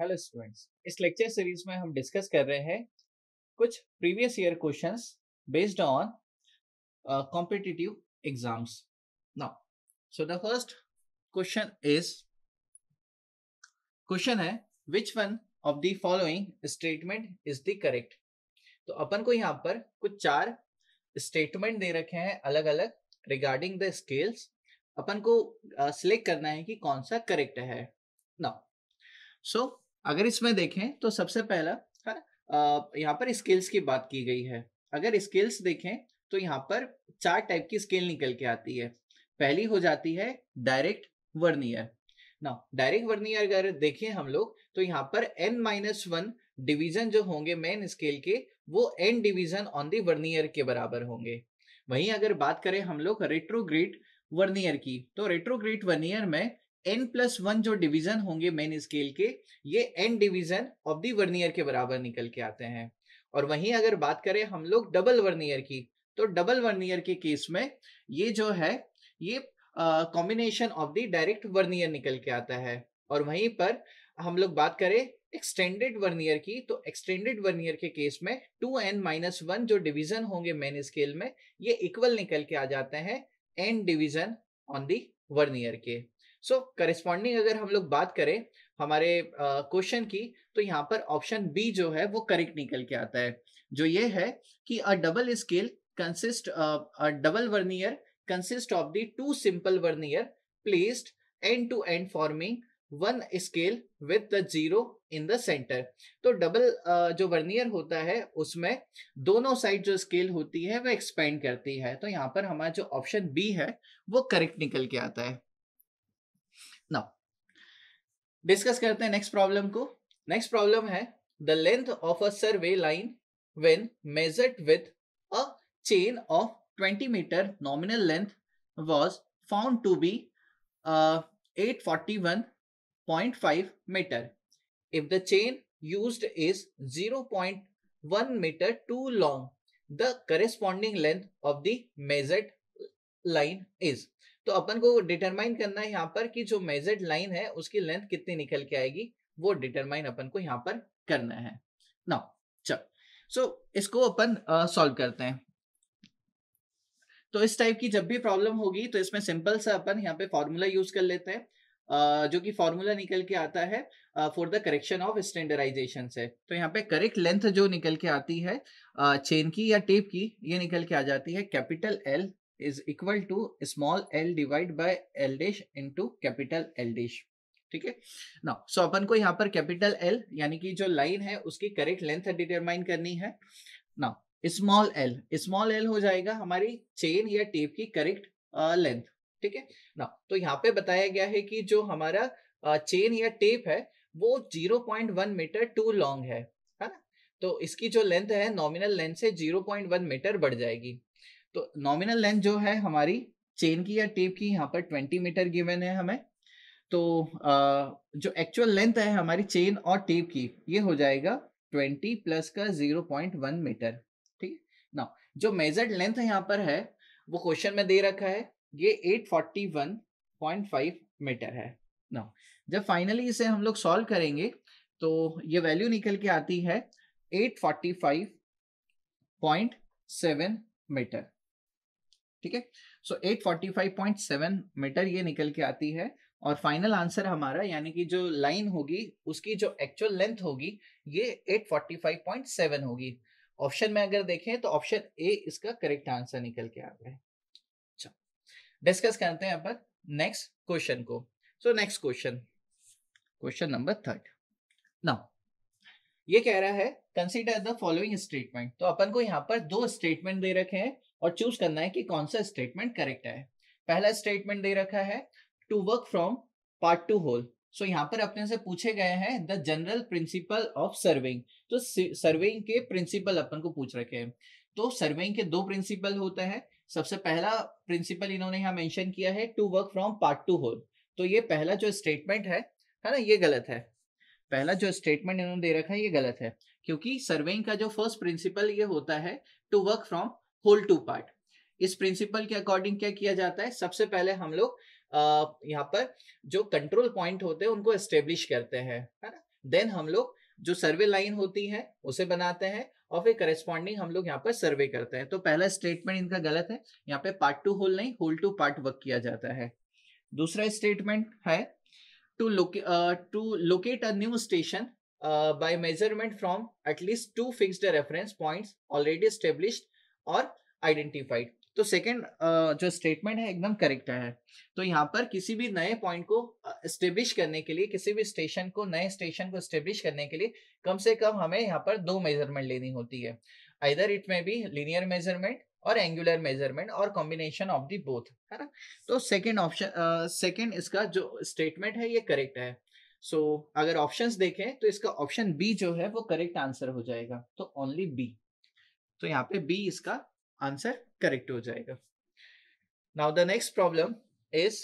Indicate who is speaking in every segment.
Speaker 1: Hello students इस lecture series में हम डिस्कस कर रहे हैं कुछ previous year questions based on competitive exams now so the first question is question है which one of the following statement is the correct तो अपन को यहाँ पर कुछ चार स्टेटमेंट दे रखे हैं अलग अलग रिगार्डिंग द स्केल्स अपन को सिलेक्ट uh, करना है कि कौन सा करेक्ट है नाउ सो अगर इसमें देखें तो सबसे पहला है यहाँ पर स्किल्स की बात की गई है अगर स्किल्स देखें तो यहाँ पर चार टाइप की स्किल निकल के आती है पहली हो जाती है डायरेक्ट वर्नियर ना डायरेक्ट वर्नियर अगर देखें हम लोग तो यहाँ पर एन माइनस वन डिविजन जो होंगे मेन स्केल के वो N division on the vernier के बराबर होंगे वहीं अगर बात करें हम लोग रेट्रोग्रेट वर्नियर की तो रेट्रोग्रेट वर्नियर में एन प्लस वन जो डिवीजन होंगे मेन स्केल के ये N division of the vernier के बराबर निकल के आते हैं और वहीं अगर बात करें हम लोग डबल वर्नियर की तो डबल वर्नियर के केस में ये जो है ये combination of the direct vernier निकल के आता है और वहीं पर हम लोग बात करें एक्सटेंडेड वर्नियर की तो एक्सटेंडेड वर्नियर के केस में टू एन माइनस वन जो डिवीजन होंगे मेन स्केल में ये इक्वल निकल के आ जाते हैं n division on the vernier के सो so, अगर हम लोग बात करें हमारे क्वेश्चन uh, की तो यहाँ पर ऑप्शन बी जो है वो करेक्ट निकल के आता है जो ये है कि a double scale consist double vernier consist of the two simple vernier placed end to end forming one scale with the zero in the centre तो डबल जो वर्नियर होता है उसमें दोनों साइड जो स्केल होती है वह एक्सपेंड करती है तो यहाँ पर हमारा जो ऑप्शन बी है वो करेक्ट निकल के आता है नाउ डिस्कस करते हैं नेक्स्ट प्रॉब्लम को नेक्स्ट प्रॉब्लम है the length of a survey line when measured with a chain of 20 metre nominal length was found to be 841.5 metre if the chain used is 0.1 metre too long the corresponding length of the measured line is तो अपन को determine करना है यहाँ पर कि जो measured line है उसकी लेंथ कितनी निकल के आएगी वो डिटरमाइन अपन को यहाँ पर करना है ना चल सो इसको अपन सॉल्व uh, करते हैं तो इस टाइप की जब भी प्रॉब्लम होगी तो इसमें सिंपल सा अपन यहाँ पे फॉर्मूला यूज कर लेते हैं uh, जो कि फॉर्मूला निकल के आता है for the correction of standardisation से तो यहाँ पे करेक्ट लेंथ जो निकल के आती है चेन uh, की या टेप की ये निकल के आ जाती है capital L is equal to small L divide by L dash into capital L dash ठीक है ना सो अपन को यहां पर कैपिटल एल यानी कि जो लाइन है उसकी करेक्ट लेंथ डिटरमाइन करनी है ना स्मॉल एल स्मॉल एल हो जाएगा हमारी चेन या टेप की करेक्ट लेंथ ठीक है ना तो यहाँ पे बताया गया है कि जो हमारा चेन या टेप है वो 0.1 मीटर टू लॉन्ग है है ना तो इसकी जो लेंथ है नॉमिनल लेंथ से 0.1 मीटर बढ़ जाएगी तो नॉमिनल लेंथ जो है हमारी चेन की या टेप की यहाँ पर ट्वेंटी मीटर गिवन है हमें तो जो एक्चुअल लेंथ है हमारी चेन और टेप की ये हो जाएगा ट्वेंटी प्लस का जीरो पॉइंट वन मीटर ठीक ना जो मेजर्ड लेंथ यहाँ पर है वो क्वेश्चन में दे रखा है ये eight forty one point five metre है ना जब फाइनली इसे हम लोग सॉल्व करेंगे तो ये वैल्यू निकल के आती है eight forty five point seven metre ठीक है so eight forty five point seven metre ये निकल के आती है और फाइनल आंसर हमारा यानी कि जो लाइन होगी उसकी जो एक्चुअल लेंथ होगी ये eight forty five point seven होगी ऑप्शन में अगर देखें तो ऑप्शन ए इसका करेक्ट आंसर निकल के आ गया अच्छा डिस्कस करते हैं अपन नेक्स्ट क्वेश्चन को so next question question number third now ये कह रहा है कंसिडर द फॉलोइंग स्टेटमेंट तो अपन को यहाँ पर दो स्टेटमेंट दे रखे हैं और चूज करना है कि कौन सा स्टेटमेंट करेक्ट है पहला स्टेटमेंट दे रखा है to work from part to whole so यहाँ पर अपने से पूछे गए हैं the general principle of surveying तो सर्विंग के प्रिंसिपल अपन को पूछ रखे हैं तो सर्विंग के दो प्रिंसिपल होते हैं सबसे पहला प्रिंसिपल इन्होंने यहाँ मेंशन किया है to work from part to whole तो ये पहला जो स्टेटमेंट है है ना ये गलत है पहला जो स्टेटमेंट इन्होंने दे रखा है ये गलत है क्योंकि सर्वेइंग का जो फर्स्ट प्रिंसिपल ये होता है to work from whole to part इस प्रिंसिपल के अकॉर्डिंग क्या किया जाता है सबसे पहले हम लोग यहाँ पर जो कंट्रोल पॉइंट होते हैं उनको एस्टेब्लिश करते हैं है ना देन हम लोग जो सर्वे लाइन होती है उसे बनाते हैं और फिर करेस्पॉन्डिंग हम लोग यहाँ पर सर्वे करते हैं तो पहला स्टेटमेंट इनका गलत है यहाँ पे पार्ट टू होल नहीं होल टू पार्ट वर्क किया जाता है दूसरा स्टेटमेंट है to, loca- uh, to locate a new station uh, by measurement from at least two fixed reference points already established or identified तो सेकेंड uh, जो statement है एकदम करेक्ट है तो यहाँ पर किसी भी नए पॉइंट को स्टेब्लिश uh, करने के लिए किसी भी स्टेशन को नए स्टेशन को स्टेब्लिश करने के लिए कम से कम हमें यहाँ पर दो मेजरमेंट लेनी होती है either it may be linear measurement और एंगुलर मेजरमेंट और कॉम्बिनेशन ऑफ दी बोथ है ना तो सेकेंड ऑप्शन सेकेंड इसका जो स्टेटमेंट है ये करेक्ट है सो so, अगर ऑप्शन देखें तो इसका ऑप्शन बी जो है वो करेक्ट आंसर हो जाएगा तो ओनली बी तो यहाँ पे बी इसका आंसर करेक्ट हो जाएगा now the next problem is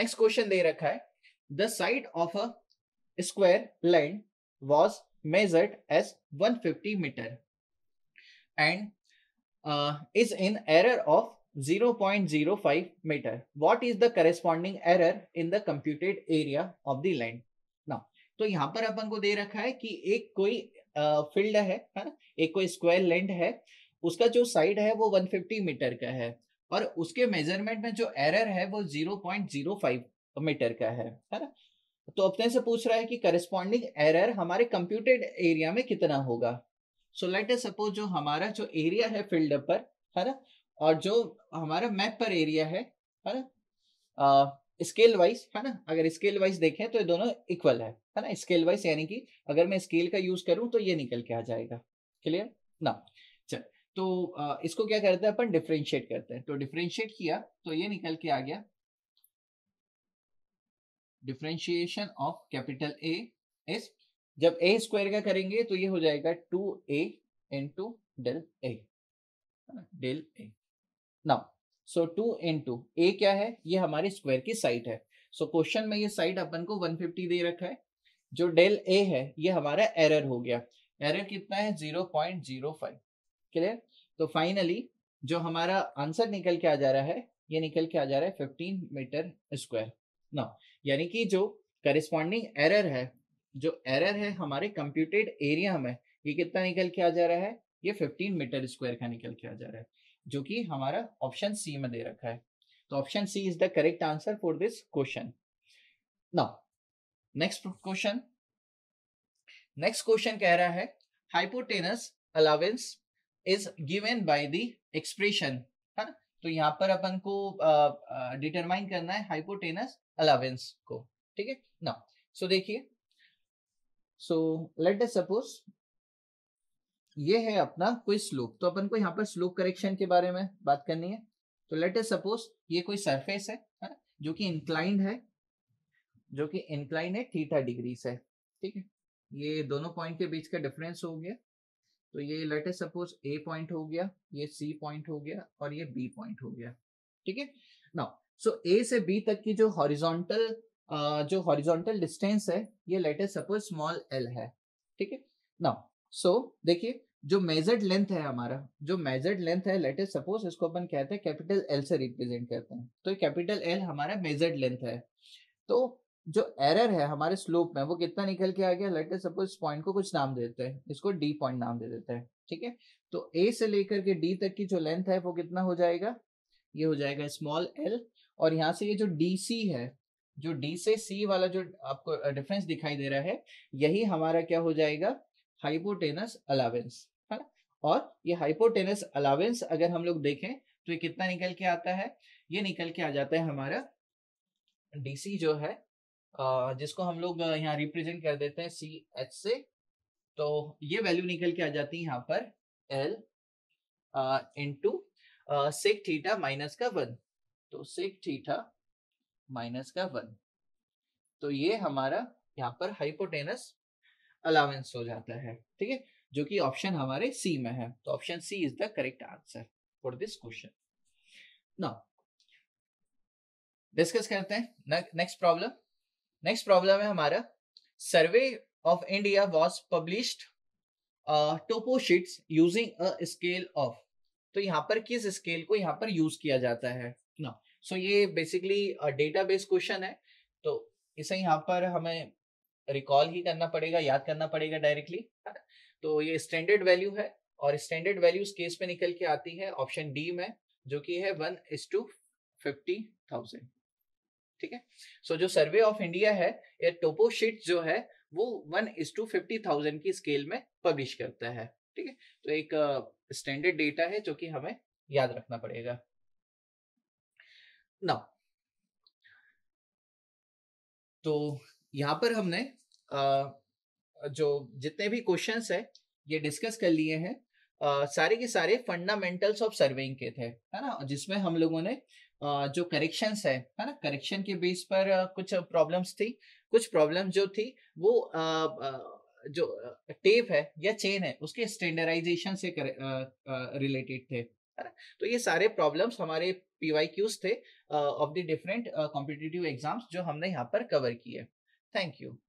Speaker 1: next question दे रखा है the side of a square land was measured as 150 metre and uh, is in error of 0.05 meter. What is the corresponding error in the computed area of the land? Now, to yahan par apan ko de rakha hai ki ek koi field uh, है हा? एक कोई square land है उसका जो side है वो 150 meter ka hai और उसके मेजरमेंट में जो एरर है वो 0.05 मीटर का है है ना तो अपने से पूछ रहा है कि करस्पॉन्डिंग एरर हमारे कंप्यूटेड एरिया में कितना होगा सो लेट एस सपोज जो हमारा जो एरिया है फील्ड पर है ना और जो हमारा मैप पर एरिया है है ना स्केल वाइज है ना अगर स्केल वाइज देखें तो ये दोनों इक्वल है है ना स्केल वाइज यानी कि अगर मैं स्केल का यूज करूं तो ये निकल के आ जाएगा क्लियर ना चल तो आ, इसको क्या करते हैं अपन डिफ्रेंशिएट करते हैं तो डिफ्रेंशिएट किया तो ये निकल के आ गया differentiation of capital A is जब ए स्क्वायर का करेंगे तो ये हो जाएगा two A into del A del A now so two into A क्या है ये हमारे स्क्वायर की साइड है सो so, क्वेश्चन में ये साइड अपन को 150 दे रखा है जो डेल ए है ये हमारा एरर हो गया एरर कितना है 0.05 क्लियर तो फाइनली जो हमारा आंसर निकल के आ जा रहा है ये निकल के आ जा रहा है 15 मीटर स्क्वायर ना यानी कि जो करिस्पॉन्डिंग एरर है जो एरर है हमारे कंप्यूटेड एरिया में ये कितना निकल के आ जा रहा है ये 15 मीटर स्क्वायर का निकल के आ जा रहा है जो कि हमारा ऑप्शन सी में दे रखा है तो option C is the correct answer for this question now next question next question कह रहा है hypotenuse allowance is given by the expression है ना तो यहाँ पर अपन को डिटरमाइन uh, uh, करना है हाइपोटेनस अलावेंस को ठीक है ना सो देखिए सो लेट एस सपोज ये है अपना कोई स्लोप तो अपन को यहाँ पर स्लोप करेक्शन के बारे में बात करनी है तो लेट एस सपोज ये कोई सरफेस है हा? जो कि इंक्लाइंड है जो कि इंक्लाइन है थीटा डिग्री से ठीक है ये दोनों पॉइंट के बीच का डिफरेंस हो गया तो ये let's suppose a point हो गया ये सी पॉइंट हो गया और ये बी पॉइंट हो गया ठीक है ना सो ए से बी तक की जो हॉरिजोंटल जो हॉरिजॉन्टल डिस्टेंस है ये लेट सपोज स्मॉल एल है ठीक है ना सो देखिए जो मेजर्ड लेंथ है हमारा जो मेजर्ड लेंथ है लेट सपोज इसको अपन कहते हैं कैपिटल एल से रिप्रेजेंट करते हैं तो कैपिटल एल हमारा मेजर्ड लेंथ है तो जो एरर है हमारे स्लोप में वो कितना निकल के आ गया लेट सपोज पॉइंट को कुछ नाम देते हैं इसको डी पॉइंट नाम दे देते हैं ठीक है तो ए से लेकर के डी तक की जो लेंथ है वो कितना हो जाएगा ये हो जाएगा स्मॉल एल और यहाँ से ये जो डी सी है जो डी से सी वाला जो आपको डिफरेंस दिखाई दे रहा है यही हमारा क्या हो जाएगा हाइपोटेनस अलावेंस है ना और ये हाइपोटेनस अलावेंस अगर हम लोग देखें तो ये कितना निकल के आता है ये निकल के आ जाता है हमारा डीसी जो है जिसको हम लोग यहाँ रिप्रेजेंट कर देते हैं सी एच से तो ये वैल्यू निकल के आ जाती है यहाँ पर L into sec theta minus का वन तो सेक थीटा माइनस का वन तो ये हमारा यहाँ पर हाइपोटेनस अलावेंस हो जाता है ठीक है जो कि ऑप्शन हमारे सी में है तो option C is the correct answer for this question now discuss करते हैं नेक्स्ट प्रॉब्लम नेक्स्ट प्रॉब्लम है हमारा survey of India was published topo sheets using a scale of तो यहाँ पर किस स्केल को यहाँ पर यूज किया जाता है ना no. सो ये बेसिकली बेस क्वेश्चन है तो इसे यहाँ पर हमें रिकॉल ही करना पड़ेगा याद करना पड़ेगा डायरेक्टली तो ये स्टैंडर्ड वैल्यू है और स्टैंडर्ड वैल्यूज केस पे निकल के आती है ऑप्शन डी में जो कि है one is to fifty thousand ठीक है सो so, जो सर्वे ऑफ इंडिया है ये टोपो शीट जो है वो one is to fifty thousand की स्केल में पब्लिश करता है ठीक है तो एक स्टैंडर्ड uh, डेटा है जो कि हमें याद रखना पड़ेगा नाउ तो यहां पर हमने जो जितने भी क्वेश्चंस है ये डिस्कस कर लिए हैं सारे के सारे फंडामेंटल्स ऑफ सर्वेइंग के थे है ना जिसमें हम लोगों ने जो करेक्शंस है है ना करेक्शन के बेस पर कुछ प्रॉब्लम्स थी कुछ प्रॉब्लम जो थी वो जो टेप है या चेन है उसके स्टैंडर्डाइजेशन से रिलेटेड थे है ना तो ये सारे प्रॉब्लम्स हमारे पीवाईक्यूज थे of the different competitive exams जो हमने यहाँ पर कवर किए थैंक यू